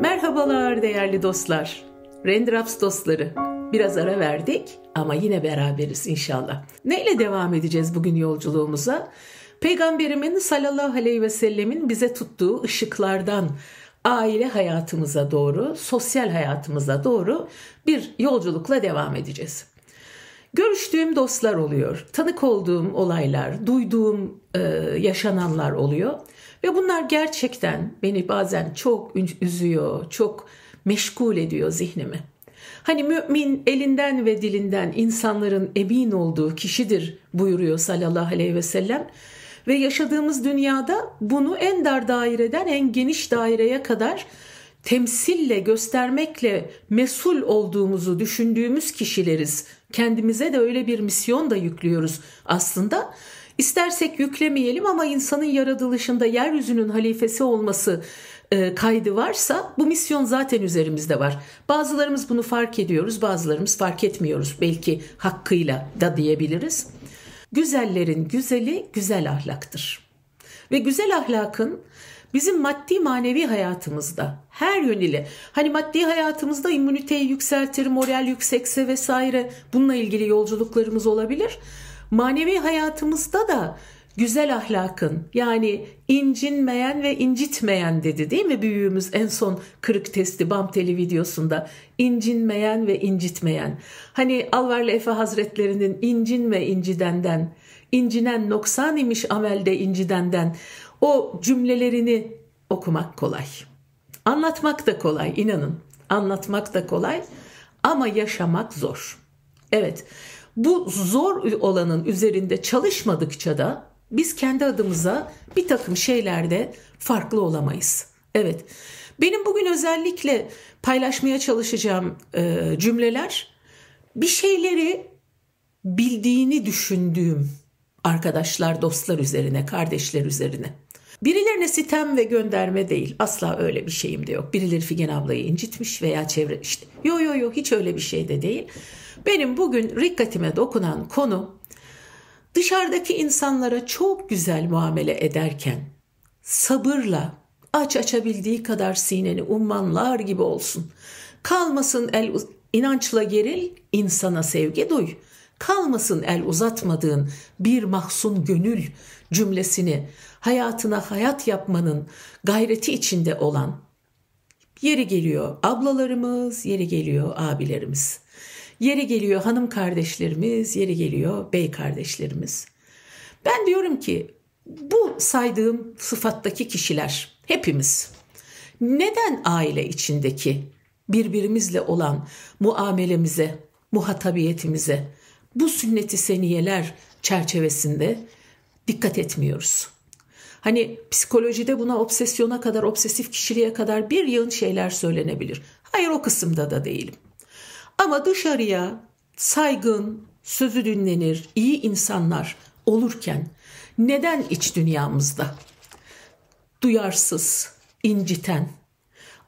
Merhabalar değerli dostlar. Rendraps dostları. Biraz ara verdik ama yine beraberiz inşallah. Neyle devam edeceğiz bugün yolculuğumuza? Peygamberimin sallallahu aleyhi ve sellemin bize tuttuğu ışıklardan aile hayatımıza doğru, sosyal hayatımıza doğru bir yolculukla devam edeceğiz. Görüştüğüm dostlar oluyor, tanık olduğum olaylar, duyduğum e, yaşananlar oluyor. Ve bunlar gerçekten beni bazen çok üzüyor, çok meşgul ediyor zihnimi. Hani mümin elinden ve dilinden insanların emin olduğu kişidir buyuruyor sallallahu aleyhi ve sellem. Ve yaşadığımız dünyada bunu en dar daireden en geniş daireye kadar temsille, göstermekle mesul olduğumuzu düşündüğümüz kişileriz. Kendimize de öyle bir misyon da yüklüyoruz aslında. İstersek yüklemeyelim ama insanın yaratılışında yeryüzünün halifesi olması e, kaydı varsa bu misyon zaten üzerimizde var. Bazılarımız bunu fark ediyoruz, bazılarımız fark etmiyoruz. Belki hakkıyla da diyebiliriz. Güzellerin güzeli güzel ahlaktır. Ve güzel ahlakın bizim maddi manevi hayatımızda her yönüyle hani maddi hayatımızda immüniteyi yükseltir, moral yüksekse vesaire bununla ilgili yolculuklarımız olabilir. Manevi hayatımızda da güzel ahlakın yani incinmeyen ve incitmeyen dedi değil mi büyüğümüz en son kırık testi bam teli videosunda incinmeyen ve incitmeyen hani Alvarlı Efe Hazretlerinin incinme incidenden incinen noksan imiş amelde incidenden o cümlelerini okumak kolay anlatmak da kolay inanın anlatmak da kolay ama yaşamak zor evet bu zor olanın üzerinde çalışmadıkça da biz kendi adımıza bir takım şeylerde farklı olamayız. Evet. Benim bugün özellikle paylaşmaya çalışacağım e, cümleler bir şeyleri bildiğini düşündüğüm arkadaşlar, dostlar üzerine, kardeşler üzerine. Birilerine sitem ve gönderme değil. Asla öyle bir şeyim de yok. Birileri Figen ablayı incitmiş veya çevre işte. Yo yo yo hiç öyle bir şey de değil. Benim bugün dikkatime dokunan konu dışarıdaki insanlara çok güzel muamele ederken sabırla aç açabildiği kadar sineni ummanlar gibi olsun. Kalmasın el inançla geril, insana sevgi duy. Kalmasın el uzatmadığın bir mahzun gönül cümlesini hayatına hayat yapmanın gayreti içinde olan yeri geliyor ablalarımız, yeri geliyor abilerimiz. Yeri geliyor hanım kardeşlerimiz, yeri geliyor bey kardeşlerimiz. Ben diyorum ki bu saydığım sıfattaki kişiler hepimiz neden aile içindeki birbirimizle olan muamelemize, muhatabiyetimize bu sünneti seniyeler çerçevesinde dikkat etmiyoruz. Hani psikolojide buna obsesyona kadar, obsesif kişiliğe kadar bir yığın şeyler söylenebilir. Hayır o kısımda da değilim. Ama dışarıya saygın, sözü dinlenir, iyi insanlar olurken neden iç dünyamızda duyarsız, inciten,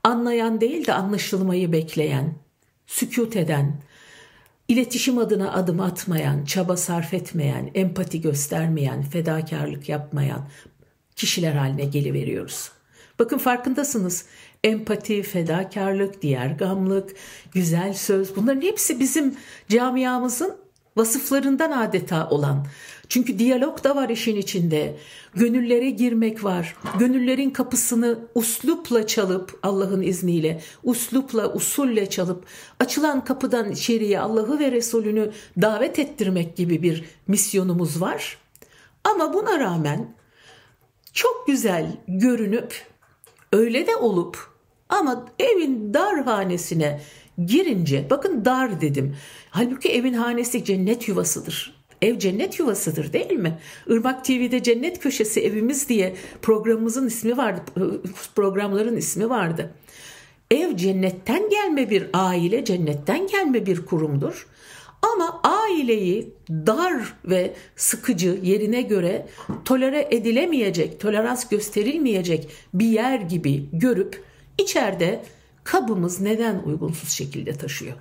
anlayan değil de anlaşılmayı bekleyen, sükut eden, iletişim adına adım atmayan, çaba sarf etmeyen, empati göstermeyen, fedakarlık yapmayan kişiler haline geliveriyoruz. Bakın farkındasınız empati, fedakarlık, diğer gamlık, güzel söz bunların hepsi bizim camiamızın vasıflarından adeta olan. Çünkü diyalog da var işin içinde. Gönüllere girmek var. Gönüllerin kapısını uslupla çalıp Allah'ın izniyle, uslupla, usulle çalıp açılan kapıdan içeriye Allah'ı ve Resulünü davet ettirmek gibi bir misyonumuz var. Ama buna rağmen çok güzel görünüp öyle de olup ama evin dar hanesine girince bakın dar dedim. Halbuki evin hanesi cennet yuvasıdır. Ev cennet yuvasıdır değil mi? Irmak TV'de Cennet Köşesi Evimiz diye programımızın ismi vardı. Programların ismi vardı. Ev cennetten gelme bir aile, cennetten gelme bir kurumdur. Ama aileyi dar ve sıkıcı yerine göre tolere edilemeyecek, tolerans gösterilmeyecek bir yer gibi görüp İçeride kabımız neden uygunsuz şekilde taşıyor?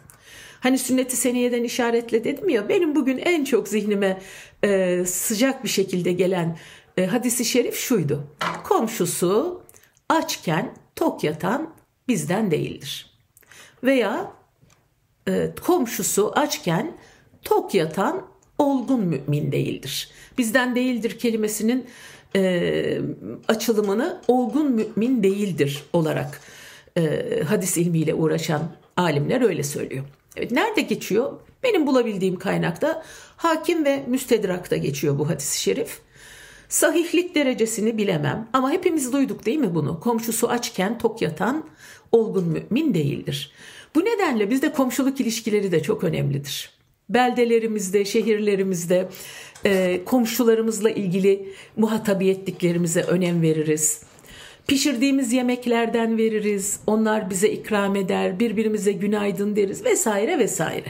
Hani sünneti seniyeden işaretle dedim ya benim bugün en çok zihnime e, sıcak bir şekilde gelen e, hadisi şerif şuydu. Komşusu açken tok yatan bizden değildir. Veya e, komşusu açken tok yatan olgun mümin değildir. Bizden değildir kelimesinin e, açılımını olgun mümin değildir olarak e, hadis ilmiyle uğraşan alimler öyle söylüyor. Evet, nerede geçiyor? Benim bulabildiğim kaynakta hakim ve müstedrakta geçiyor bu hadis-i şerif. Sahihlik derecesini bilemem ama hepimiz duyduk değil mi bunu? Komşusu açken tok yatan olgun mümin değildir. Bu nedenle bizde komşuluk ilişkileri de çok önemlidir. Beldelerimizde, şehirlerimizde e, komşularımızla ilgili muhatabiyetliklerimize önem veririz. Pişirdiğimiz yemeklerden veririz, onlar bize ikram eder, birbirimize günaydın deriz vesaire vesaire.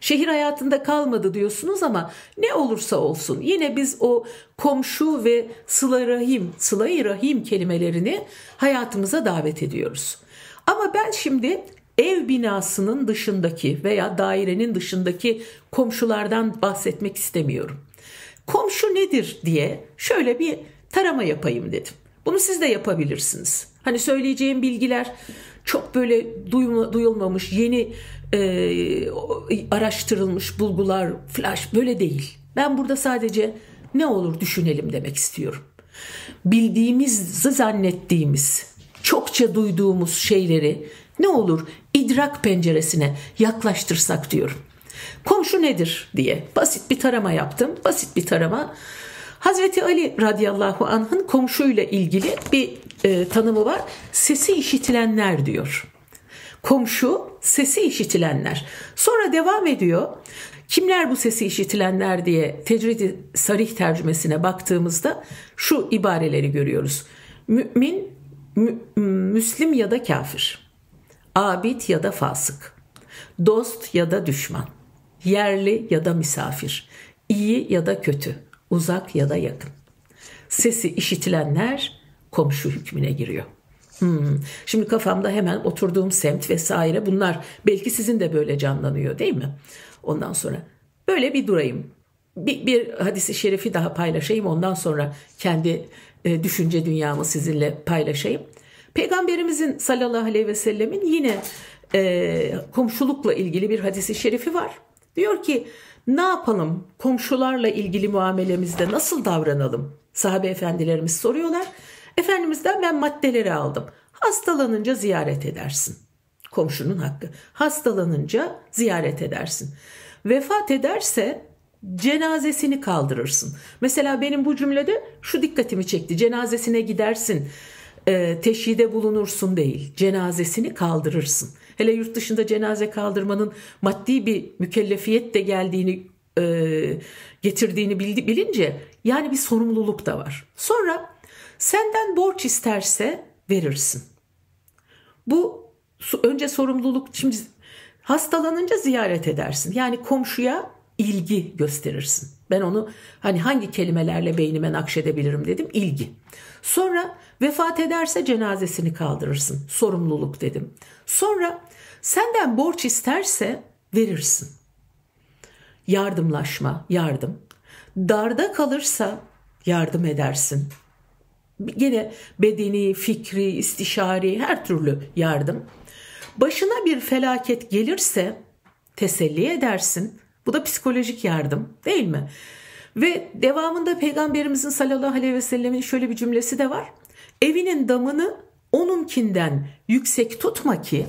Şehir hayatında kalmadı diyorsunuz ama ne olursa olsun yine biz o komşu ve sıla rahim, sıla rahim kelimelerini hayatımıza davet ediyoruz. Ama ben şimdi ev binasının dışındaki veya dairenin dışındaki komşulardan bahsetmek istemiyorum komşu nedir diye şöyle bir tarama yapayım dedim. Bunu siz de yapabilirsiniz. Hani söyleyeceğim bilgiler çok böyle duyulmamış, yeni e, araştırılmış bulgular, flash böyle değil. Ben burada sadece ne olur düşünelim demek istiyorum. Bildiğimizi zannettiğimiz, çokça duyduğumuz şeyleri ne olur idrak penceresine yaklaştırsak diyorum. Komşu nedir diye basit bir tarama yaptım. Basit bir tarama. Hazreti Ali radıyallahu anh'ın komşuyla ilgili bir e, tanımı var. Sesi işitilenler diyor. Komşu, sesi işitilenler. Sonra devam ediyor. Kimler bu sesi işitilenler diye Tecridi Sarih tercümesine baktığımızda şu ibareleri görüyoruz. Mümin, mü, müslim ya da kafir. Abid ya da fasık. Dost ya da düşman yerli ya da misafir, iyi ya da kötü, uzak ya da yakın. Sesi işitilenler komşu hükmüne giriyor. Hmm. Şimdi kafamda hemen oturduğum semt vesaire bunlar belki sizin de böyle canlanıyor değil mi? Ondan sonra böyle bir durayım. Bir, bir hadisi şerifi daha paylaşayım ondan sonra kendi e, düşünce dünyamı sizinle paylaşayım. Peygamberimizin sallallahu aleyhi ve sellemin yine e, komşulukla ilgili bir hadisi şerifi var. Diyor ki ne yapalım komşularla ilgili muamelemizde nasıl davranalım? Sahabe efendilerimiz soruyorlar. Efendimizden ben maddeleri aldım. Hastalanınca ziyaret edersin. Komşunun hakkı. Hastalanınca ziyaret edersin. Vefat ederse cenazesini kaldırırsın. Mesela benim bu cümlede şu dikkatimi çekti. Cenazesine gidersin, teşhide bulunursun değil. Cenazesini kaldırırsın. Hele yurt dışında cenaze kaldırmanın maddi bir mükellefiyet de geldiğini e, getirdiğini bildi, bilince yani bir sorumluluk da var. Sonra senden borç isterse verirsin. Bu önce sorumluluk şimdi hastalanınca ziyaret edersin. Yani komşuya ilgi gösterirsin. Ben onu hani hangi kelimelerle beynime nakşedebilirim dedim. İlgi. Sonra vefat ederse cenazesini kaldırırsın. Sorumluluk dedim. Sonra senden borç isterse verirsin. Yardımlaşma, yardım. Darda kalırsa yardım edersin. Yine bedeni, fikri, istişari her türlü yardım. Başına bir felaket gelirse teselli edersin. Bu da psikolojik yardım değil mi? Ve devamında Peygamberimizin sallallahu aleyhi ve sellemin şöyle bir cümlesi de var. Evinin damını onunkinden yüksek tutma ki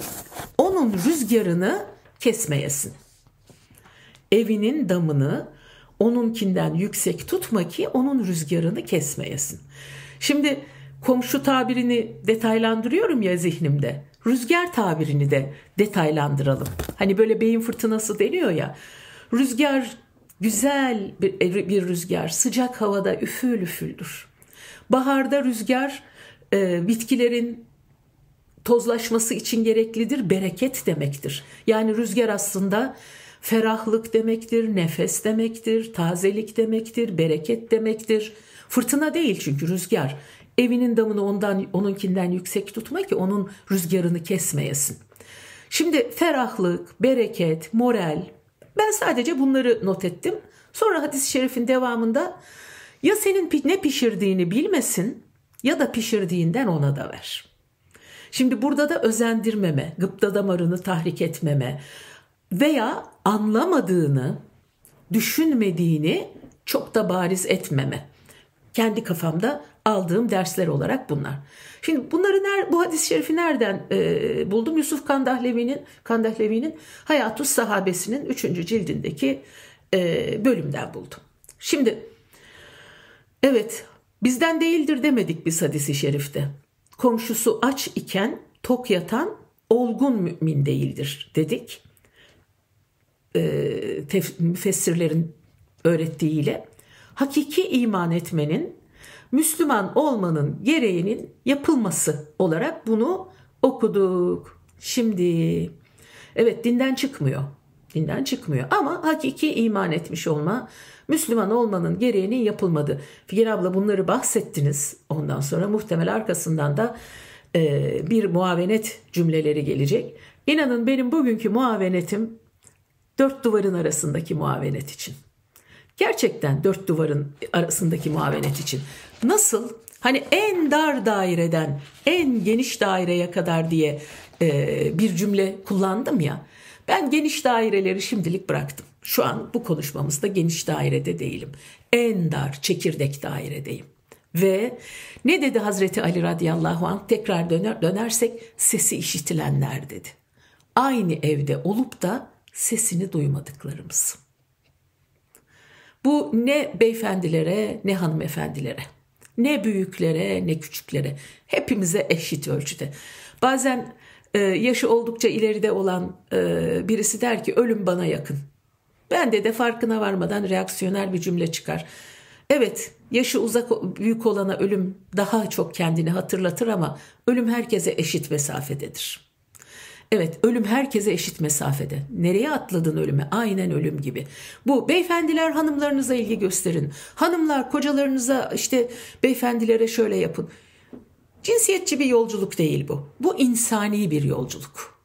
onun rüzgarını kesmeyesin. Evinin damını onunkinden yüksek tutma ki onun rüzgarını kesmeyesin. Şimdi komşu tabirini detaylandırıyorum ya zihnimde. Rüzgar tabirini de detaylandıralım. Hani böyle beyin fırtınası deniyor ya. Rüzgar güzel bir, bir rüzgar, sıcak havada üfül üfüldür. Baharda rüzgar e, bitkilerin tozlaşması için gereklidir, bereket demektir. Yani rüzgar aslında ferahlık demektir, nefes demektir, tazelik demektir, bereket demektir. Fırtına değil çünkü rüzgar. Evinin damını ondan onunkinden yüksek tutma ki onun rüzgarını kesmeyesin. Şimdi ferahlık, bereket, moral, ben sadece bunları not ettim. Sonra hadis-i şerifin devamında ya senin ne pişirdiğini bilmesin ya da pişirdiğinden ona da ver. Şimdi burada da özendirmeme, gıpta damarını tahrik etmeme veya anlamadığını, düşünmediğini çok da bariz etmeme. Kendi kafamda aldığım dersler olarak bunlar. Şimdi bunları ner, bu hadis-i şerifi nereden e, buldum? Yusuf Kandahlevi'nin Kandahlevi'nin Hayatü Sahabesi'nin 3. cildindeki e, bölümden buldum. Şimdi evet bizden değildir demedik biz hadisi şerifte. Komşusu aç iken tok yatan olgun mümin değildir dedik. E, tef- müfessirlerin öğrettiğiyle hakiki iman etmenin Müslüman olmanın gereğinin yapılması olarak bunu okuduk. Şimdi evet dinden çıkmıyor. Dinden çıkmıyor ama hakiki iman etmiş olma, Müslüman olmanın gereğinin yapılmadı. Figen abla bunları bahsettiniz. Ondan sonra muhtemel arkasından da e, bir muavenet cümleleri gelecek. İnanın benim bugünkü muavenetim dört duvarın arasındaki muavenet için. Gerçekten dört duvarın arasındaki muavenet için. Nasıl? Hani en dar daireden en geniş daireye kadar diye e, bir cümle kullandım ya. Ben geniş daireleri şimdilik bıraktım. Şu an bu konuşmamızda geniş dairede değilim. En dar çekirdek dairedeyim. Ve ne dedi Hazreti Ali radıyallahu anh tekrar döner, dönersek sesi işitilenler dedi. Aynı evde olup da sesini duymadıklarımız. Bu ne beyefendilere ne hanımefendilere. Ne büyüklere ne küçüklere. Hepimize eşit ölçüde. Bazen e, yaşı oldukça ileride olan e, birisi der ki ölüm bana yakın. Ben de de farkına varmadan reaksiyoner bir cümle çıkar. Evet, yaşı uzak büyük olana ölüm daha çok kendini hatırlatır ama ölüm herkese eşit mesafededir. Evet ölüm herkese eşit mesafede. Nereye atladın ölüme? Aynen ölüm gibi. Bu beyefendiler hanımlarınıza ilgi gösterin. Hanımlar kocalarınıza işte beyefendilere şöyle yapın. Cinsiyetçi bir yolculuk değil bu. Bu insani bir yolculuk.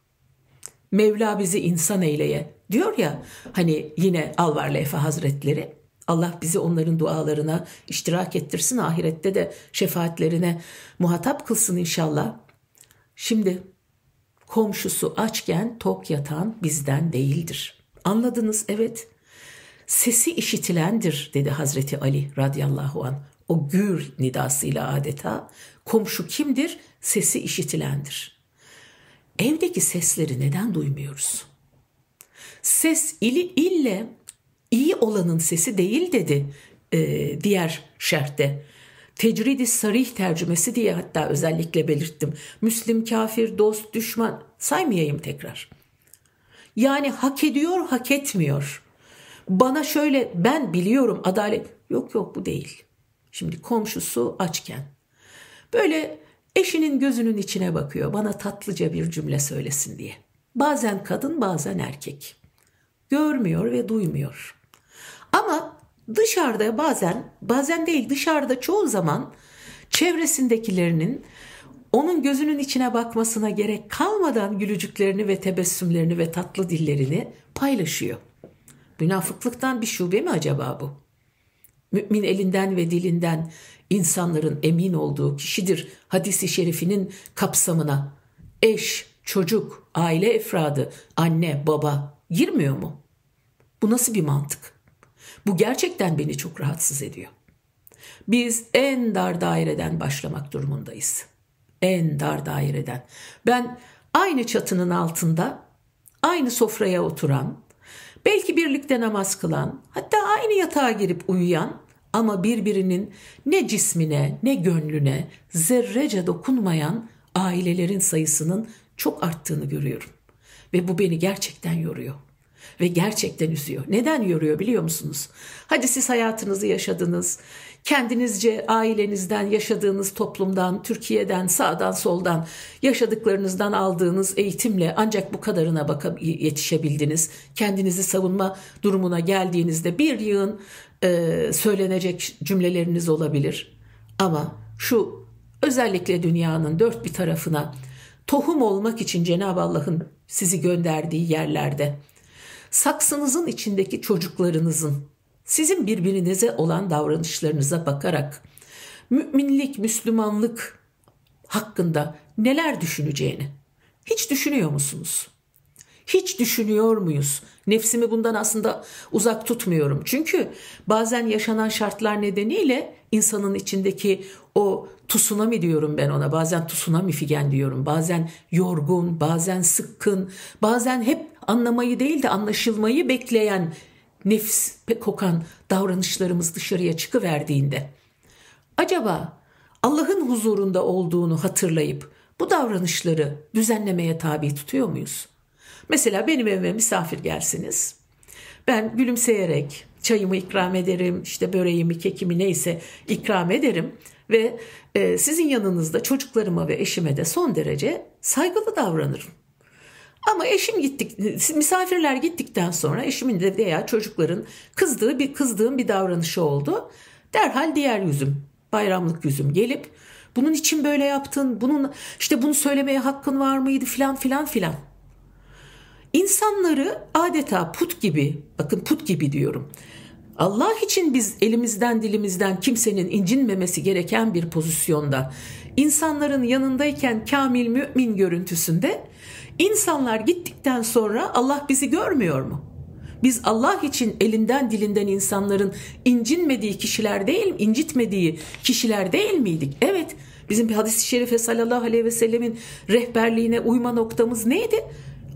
Mevla bizi insan eyleye diyor ya hani yine Alvar Leyfe Hazretleri Allah bizi onların dualarına iştirak ettirsin ahirette de şefaatlerine muhatap kılsın inşallah. Şimdi komşusu açken tok yatan bizden değildir. Anladınız evet. Sesi işitilendir dedi Hazreti Ali radıyallahu an. O gür nidasıyla adeta komşu kimdir? Sesi işitilendir. Evdeki sesleri neden duymuyoruz? Ses ili ille iyi olanın sesi değil dedi e, diğer şerhte tecridi sarih tercümesi diye hatta özellikle belirttim. Müslim, kafir, dost, düşman saymayayım tekrar. Yani hak ediyor, hak etmiyor. Bana şöyle ben biliyorum adalet yok yok bu değil. Şimdi komşusu açken böyle eşinin gözünün içine bakıyor bana tatlıca bir cümle söylesin diye. Bazen kadın bazen erkek. Görmüyor ve duymuyor. Ama dışarıda bazen, bazen değil dışarıda çoğu zaman çevresindekilerinin onun gözünün içine bakmasına gerek kalmadan gülücüklerini ve tebessümlerini ve tatlı dillerini paylaşıyor. Münafıklıktan bir şube mi acaba bu? Mümin elinden ve dilinden insanların emin olduğu kişidir hadisi şerifinin kapsamına. Eş, çocuk, aile efradı, anne, baba girmiyor mu? Bu nasıl bir mantık? Bu gerçekten beni çok rahatsız ediyor. Biz en dar daireden başlamak durumundayız. En dar daireden. Ben aynı çatının altında, aynı sofraya oturan, belki birlikte namaz kılan, hatta aynı yatağa girip uyuyan ama birbirinin ne cismine ne gönlüne zerrece dokunmayan ailelerin sayısının çok arttığını görüyorum ve bu beni gerçekten yoruyor ve gerçekten üzüyor. Neden yoruyor biliyor musunuz? Hadi siz hayatınızı yaşadınız. Kendinizce ailenizden, yaşadığınız toplumdan, Türkiye'den, sağdan, soldan, yaşadıklarınızdan aldığınız eğitimle ancak bu kadarına bakıp yetişebildiniz. Kendinizi savunma durumuna geldiğinizde bir yığın e, söylenecek cümleleriniz olabilir. Ama şu özellikle dünyanın dört bir tarafına tohum olmak için Cenab-ı Allah'ın sizi gönderdiği yerlerde saksınızın içindeki çocuklarınızın sizin birbirinize olan davranışlarınıza bakarak müminlik, Müslümanlık hakkında neler düşüneceğini hiç düşünüyor musunuz? Hiç düşünüyor muyuz? Nefsimi bundan aslında uzak tutmuyorum. Çünkü bazen yaşanan şartlar nedeniyle insanın içindeki o tsunami diyorum ben ona. Bazen tsunami figen diyorum. Bazen yorgun, bazen sıkkın, bazen hep anlamayı değil de anlaşılmayı bekleyen nefis kokan davranışlarımız dışarıya çıkıverdiğinde acaba Allah'ın huzurunda olduğunu hatırlayıp bu davranışları düzenlemeye tabi tutuyor muyuz? Mesela benim evime misafir gelsiniz. Ben gülümseyerek çayımı ikram ederim, işte böreğimi, kekimi neyse ikram ederim ve e, sizin yanınızda çocuklarıma ve eşime de son derece saygılı davranırım. Ama eşim gittik misafirler gittikten sonra eşimin de veya çocukların kızdığı bir kızdığım bir davranışı oldu. Derhal diğer yüzüm, bayramlık yüzüm gelip bunun için böyle yaptın, bunun işte bunu söylemeye hakkın var mıydı filan filan filan. İnsanları adeta put gibi, bakın put gibi diyorum. Allah için biz elimizden dilimizden kimsenin incinmemesi gereken bir pozisyonda insanların yanındayken kamil mümin görüntüsünde İnsanlar gittikten sonra Allah bizi görmüyor mu? Biz Allah için elinden dilinden insanların incinmediği kişiler değil, incitmediği kişiler değil miydik? Evet, bizim bir hadis-i şerife sallallahu aleyhi ve sellemin rehberliğine uyma noktamız neydi?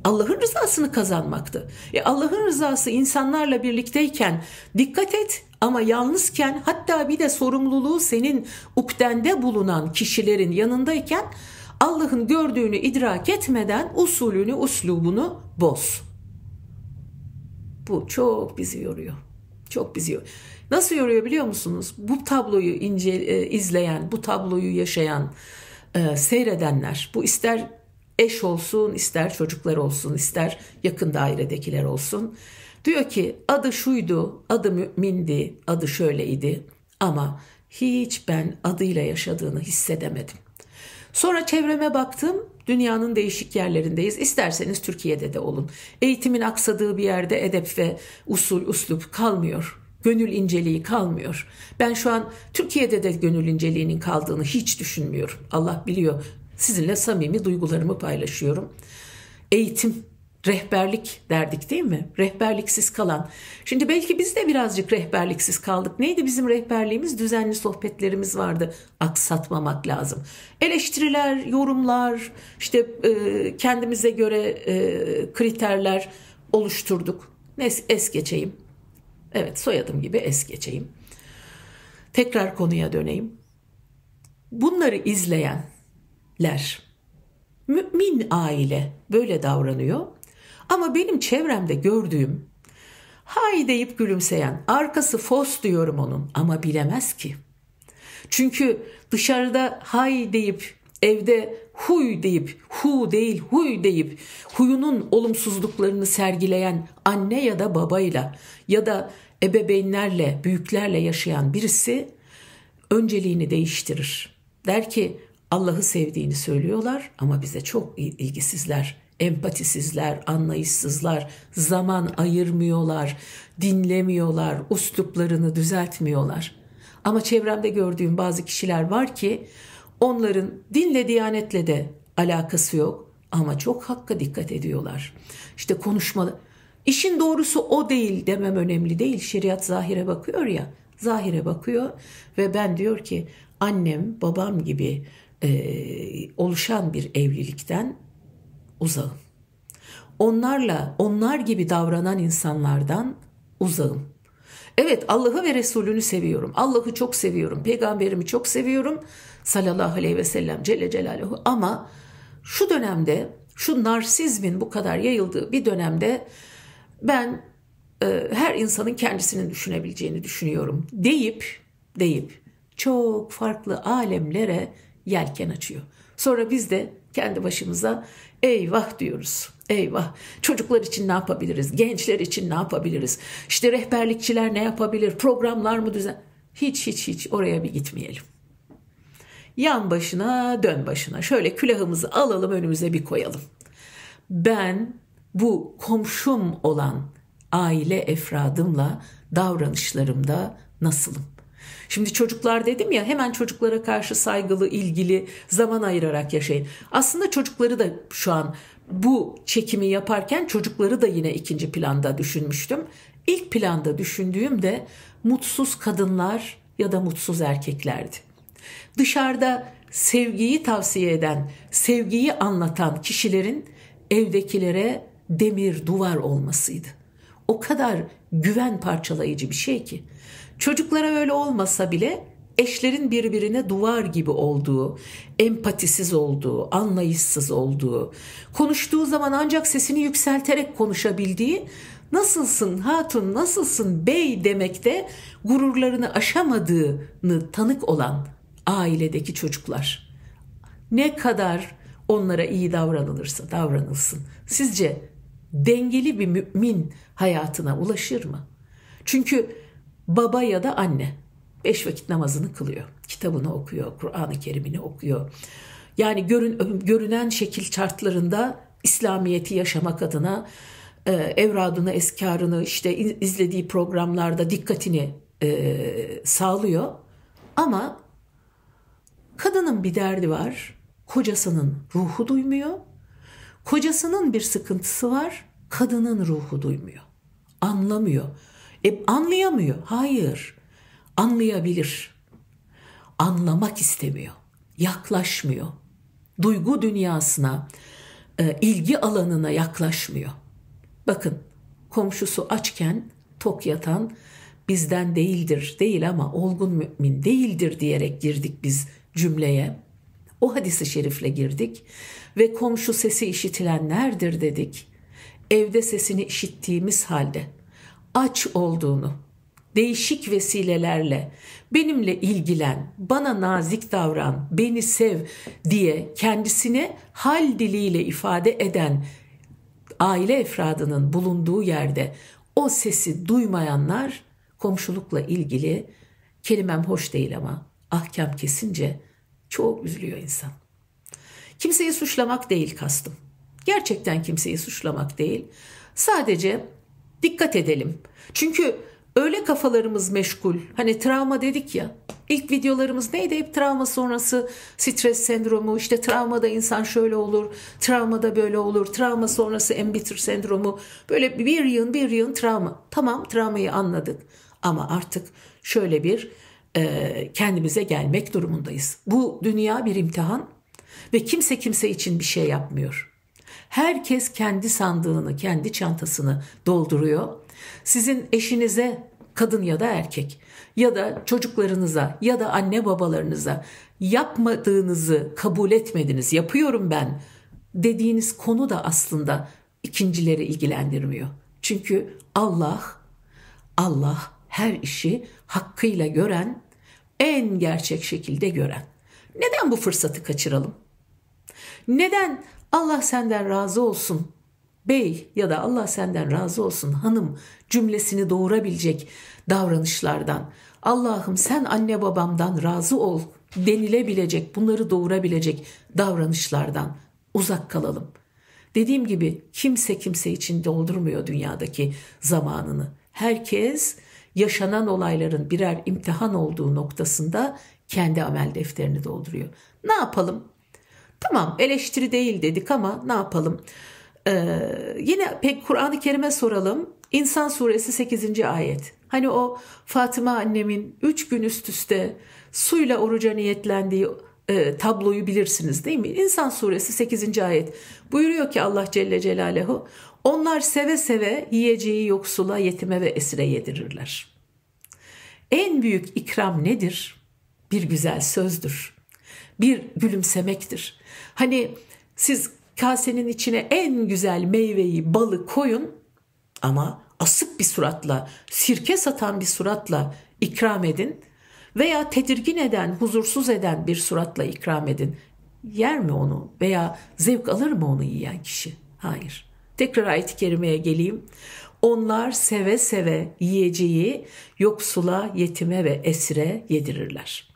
Allah'ın rızasını kazanmaktı. E Allah'ın rızası insanlarla birlikteyken dikkat et ama yalnızken hatta bir de sorumluluğu senin ukdende bulunan kişilerin yanındayken Allah'ın gördüğünü idrak etmeden usulünü, uslubunu boz. Bu çok bizi yoruyor. Çok bizi yoruyor. Nasıl yoruyor biliyor musunuz? Bu tabloyu ince, e, izleyen, bu tabloyu yaşayan, e, seyredenler, bu ister eş olsun, ister çocuklar olsun, ister yakın dairedekiler olsun. Diyor ki adı şuydu, adı mümindi, adı şöyleydi ama hiç ben adıyla yaşadığını hissedemedim. Sonra çevreme baktım. Dünyanın değişik yerlerindeyiz. İsterseniz Türkiye'de de olun. Eğitimin aksadığı bir yerde edep ve usul, uslup kalmıyor. Gönül inceliği kalmıyor. Ben şu an Türkiye'de de gönül inceliğinin kaldığını hiç düşünmüyorum. Allah biliyor. Sizinle samimi duygularımı paylaşıyorum. Eğitim Rehberlik derdik değil mi? Rehberliksiz kalan. Şimdi belki biz de birazcık rehberliksiz kaldık. Neydi bizim rehberliğimiz? Düzenli sohbetlerimiz vardı. Aksatmamak lazım. Eleştiriler, yorumlar, işte e, kendimize göre e, kriterler oluşturduk. Es, es geçeyim. Evet soyadım gibi es geçeyim. Tekrar konuya döneyim. Bunları izleyenler mümin aile böyle davranıyor. Ama benim çevremde gördüğüm hay deyip gülümseyen, arkası fos diyorum onun ama bilemez ki. Çünkü dışarıda hay deyip evde huy deyip, hu değil huy deyip huyunun olumsuzluklarını sergileyen anne ya da babayla ya da ebeveynlerle, büyüklerle yaşayan birisi önceliğini değiştirir. Der ki Allah'ı sevdiğini söylüyorlar ama bize çok ilgisizler empatisizler, anlayışsızlar, zaman ayırmıyorlar, dinlemiyorlar, usluplarını düzeltmiyorlar. Ama çevremde gördüğüm bazı kişiler var ki onların dinle diyanetle de alakası yok ama çok hakka dikkat ediyorlar. İşte konuşmalı. İşin doğrusu o değil demem önemli değil. Şeriat zahire bakıyor ya. Zahire bakıyor ve ben diyor ki annem babam gibi e, oluşan bir evlilikten uzağım. Onlarla, onlar gibi davranan insanlardan uzağım. Evet Allah'ı ve Resulünü seviyorum. Allah'ı çok seviyorum. Peygamberimi çok seviyorum. Sallallahu aleyhi ve sellem Celle Celaluhu. Ama şu dönemde şu narsizmin bu kadar yayıldığı bir dönemde ben e, her insanın kendisinin düşünebileceğini düşünüyorum deyip deyip çok farklı alemlere yelken açıyor. Sonra biz de kendi başımıza Eyvah diyoruz. Eyvah. Çocuklar için ne yapabiliriz? Gençler için ne yapabiliriz? İşte rehberlikçiler ne yapabilir? Programlar mı düzen? Hiç hiç hiç oraya bir gitmeyelim. Yan başına, dön başına. Şöyle külahımızı alalım, önümüze bir koyalım. Ben bu komşum olan aile efradımla davranışlarımda nasılım? Şimdi çocuklar dedim ya hemen çocuklara karşı saygılı, ilgili zaman ayırarak yaşayın. Aslında çocukları da şu an bu çekimi yaparken çocukları da yine ikinci planda düşünmüştüm. İlk planda düşündüğüm de mutsuz kadınlar ya da mutsuz erkeklerdi. Dışarıda sevgiyi tavsiye eden, sevgiyi anlatan kişilerin evdekilere demir duvar olmasıydı. O kadar güven parçalayıcı bir şey ki. Çocuklara öyle olmasa bile eşlerin birbirine duvar gibi olduğu, empatisiz olduğu, anlayışsız olduğu, konuştuğu zaman ancak sesini yükselterek konuşabildiği, nasılsın hatun, nasılsın bey demekte gururlarını aşamadığını tanık olan ailedeki çocuklar. Ne kadar onlara iyi davranılırsa davranılsın. Sizce dengeli bir mümin hayatına ulaşır mı? Çünkü baba ya da anne beş vakit namazını kılıyor. Kitabını okuyor, Kur'an-ı Kerim'ini okuyor. Yani görün, görünen şekil şartlarında İslamiyet'i yaşamak adına e, evradını, eskarını, işte izlediği programlarda dikkatini e, sağlıyor. Ama kadının bir derdi var. Kocasının ruhu duymuyor. Kocasının bir sıkıntısı var. Kadının ruhu duymuyor. Anlamıyor e, anlayamıyor. Hayır. Anlayabilir. Anlamak istemiyor. Yaklaşmıyor. Duygu dünyasına, e, ilgi alanına yaklaşmıyor. Bakın komşusu açken tok yatan bizden değildir değil ama olgun mümin değildir diyerek girdik biz cümleye. O hadisi şerifle girdik ve komşu sesi işitilenlerdir dedik. Evde sesini işittiğimiz halde aç olduğunu değişik vesilelerle benimle ilgilen, bana nazik davran, beni sev diye kendisini hal diliyle ifade eden aile efradının bulunduğu yerde o sesi duymayanlar komşulukla ilgili kelimem hoş değil ama ahkam kesince çok üzülüyor insan. Kimseyi suçlamak değil kastım. Gerçekten kimseyi suçlamak değil. Sadece Dikkat edelim. Çünkü öyle kafalarımız meşgul. Hani travma dedik ya. İlk videolarımız neydi? Hep travma sonrası stres sendromu, İşte travmada insan şöyle olur, travmada böyle olur, travma sonrası embitir sendromu. Böyle bir yığın bir yığın travma. Tamam travmayı anladık ama artık şöyle bir e, kendimize gelmek durumundayız. Bu dünya bir imtihan ve kimse kimse için bir şey yapmıyor. Herkes kendi sandığını, kendi çantasını dolduruyor. Sizin eşinize kadın ya da erkek ya da çocuklarınıza ya da anne babalarınıza yapmadığınızı kabul etmediniz. Yapıyorum ben dediğiniz konu da aslında ikincileri ilgilendirmiyor. Çünkü Allah Allah her işi hakkıyla gören, en gerçek şekilde gören. Neden bu fırsatı kaçıralım? Neden Allah senden razı olsun bey ya da Allah senden razı olsun hanım cümlesini doğurabilecek davranışlardan Allah'ım sen anne babamdan razı ol denilebilecek bunları doğurabilecek davranışlardan uzak kalalım. Dediğim gibi kimse kimse için doldurmuyor dünyadaki zamanını. Herkes yaşanan olayların birer imtihan olduğu noktasında kendi amel defterini dolduruyor. Ne yapalım? Tamam eleştiri değil dedik ama ne yapalım? Ee, yine pek Kur'an-ı Kerim'e soralım. İnsan suresi 8. ayet. Hani o Fatıma annemin 3 gün üst üste suyla oruca niyetlendiği e, tabloyu bilirsiniz değil mi? İnsan suresi 8. ayet. Buyuruyor ki Allah Celle Celaluhu onlar seve seve yiyeceği yoksula, yetime ve esire yedirirler. En büyük ikram nedir? Bir güzel sözdür. Bir gülümsemektir. Hani siz kasenin içine en güzel meyveyi, balı koyun ama asık bir suratla, sirke satan bir suratla ikram edin veya tedirgin eden, huzursuz eden bir suratla ikram edin. Yer mi onu veya zevk alır mı onu yiyen kişi? Hayır. Tekrar ayet-i kerimeye geleyim. Onlar seve seve yiyeceği yoksula, yetime ve esire yedirirler.''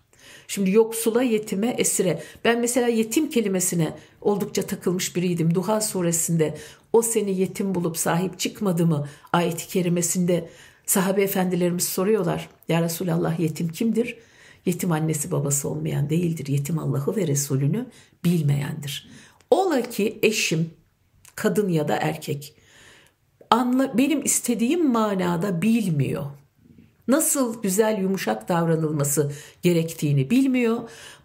Şimdi yoksula, yetime, esire. Ben mesela yetim kelimesine oldukça takılmış biriydim. Duha suresinde o seni yetim bulup sahip çıkmadı mı ayeti kerimesinde sahabe efendilerimiz soruyorlar. Ya Resulallah yetim kimdir? Yetim annesi babası olmayan değildir. Yetim Allah'ı ve Resulünü bilmeyendir. Ola ki eşim kadın ya da erkek anla, benim istediğim manada bilmiyor nasıl güzel yumuşak davranılması gerektiğini bilmiyor.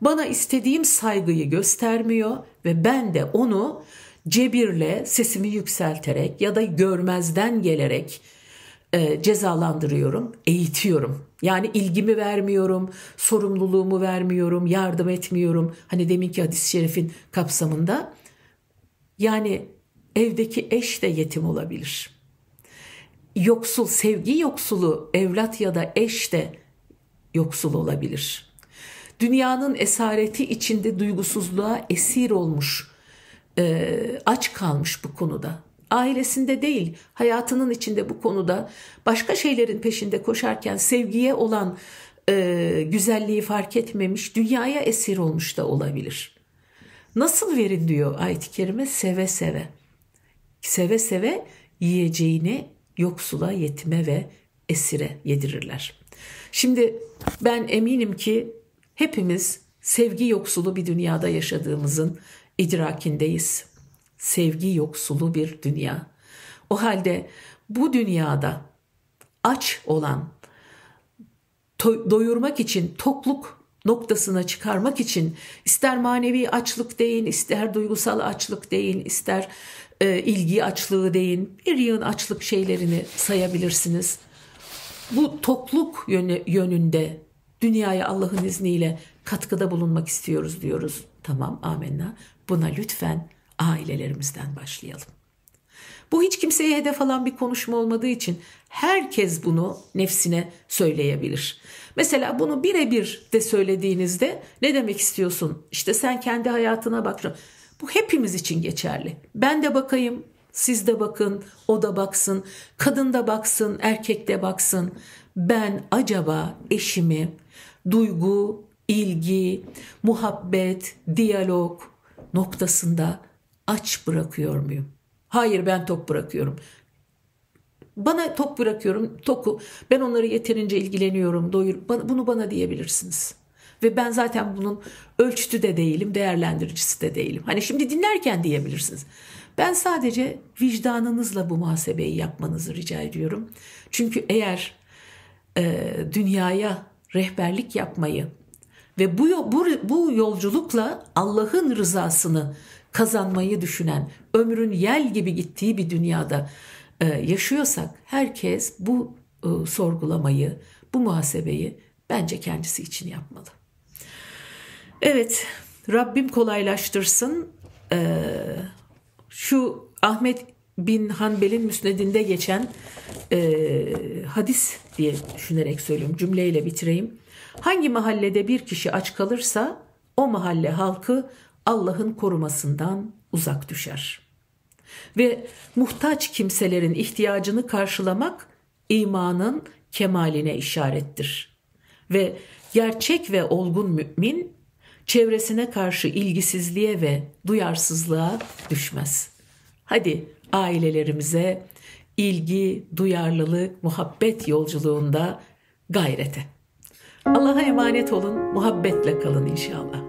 Bana istediğim saygıyı göstermiyor ve ben de onu cebirle sesimi yükselterek ya da görmezden gelerek e, cezalandırıyorum, eğitiyorum. Yani ilgimi vermiyorum, sorumluluğumu vermiyorum, yardım etmiyorum. Hani deminki hadis-i şerifin kapsamında. Yani evdeki eş de yetim olabilir yoksul, sevgi yoksulu evlat ya da eş de yoksul olabilir. Dünyanın esareti içinde duygusuzluğa esir olmuş, e, aç kalmış bu konuda. Ailesinde değil, hayatının içinde bu konuda başka şeylerin peşinde koşarken sevgiye olan e, güzelliği fark etmemiş, dünyaya esir olmuş da olabilir. Nasıl verin diyor ayet-i kerime seve seve. Seve seve yiyeceğini yoksula, yetime ve esire yedirirler. Şimdi ben eminim ki hepimiz sevgi yoksulu bir dünyada yaşadığımızın idrakindeyiz. Sevgi yoksulu bir dünya. O halde bu dünyada aç olan, doyurmak için, tokluk noktasına çıkarmak için ister manevi açlık deyin, ister duygusal açlık deyin, ister e, ilgi açlığı deyin, bir yığın açlık şeylerini sayabilirsiniz. Bu topluk yönü, yönünde dünyaya Allah'ın izniyle katkıda bulunmak istiyoruz diyoruz. Tamam amenna. Buna lütfen ailelerimizden başlayalım. Bu hiç kimseye hedef alan bir konuşma olmadığı için herkes bunu nefsine söyleyebilir. Mesela bunu birebir de söylediğinizde ne demek istiyorsun? İşte sen kendi hayatına bak. Bu hepimiz için geçerli. Ben de bakayım, siz de bakın, o da baksın, kadın da baksın, erkek de baksın. Ben acaba eşimi duygu, ilgi, muhabbet, diyalog noktasında aç bırakıyor muyum? Hayır ben tok bırakıyorum. Bana tok bırakıyorum, toku. Ben onları yeterince ilgileniyorum, doyur. Bunu bana diyebilirsiniz.'' Ve ben zaten bunun ölçütü de değilim, değerlendiricisi de değilim. Hani şimdi dinlerken diyebilirsiniz. Ben sadece vicdanınızla bu muhasebeyi yapmanızı rica ediyorum. Çünkü eğer e, dünyaya rehberlik yapmayı ve bu, bu, bu yolculukla Allah'ın rızasını kazanmayı düşünen, ömrün yel gibi gittiği bir dünyada e, yaşıyorsak herkes bu e, sorgulamayı, bu muhasebeyi bence kendisi için yapmalı. Evet, Rabbim kolaylaştırsın. Ee, şu Ahmet bin Hanbel'in müsnedinde geçen e, hadis diye düşünerek söylüyorum. Cümleyle bitireyim. Hangi mahallede bir kişi aç kalırsa o mahalle halkı Allah'ın korumasından uzak düşer. Ve muhtaç kimselerin ihtiyacını karşılamak imanın kemaline işarettir. Ve gerçek ve olgun mümin çevresine karşı ilgisizliğe ve duyarsızlığa düşmez. Hadi ailelerimize ilgi, duyarlılık, muhabbet yolculuğunda gayrete. Allah'a emanet olun, muhabbetle kalın inşallah.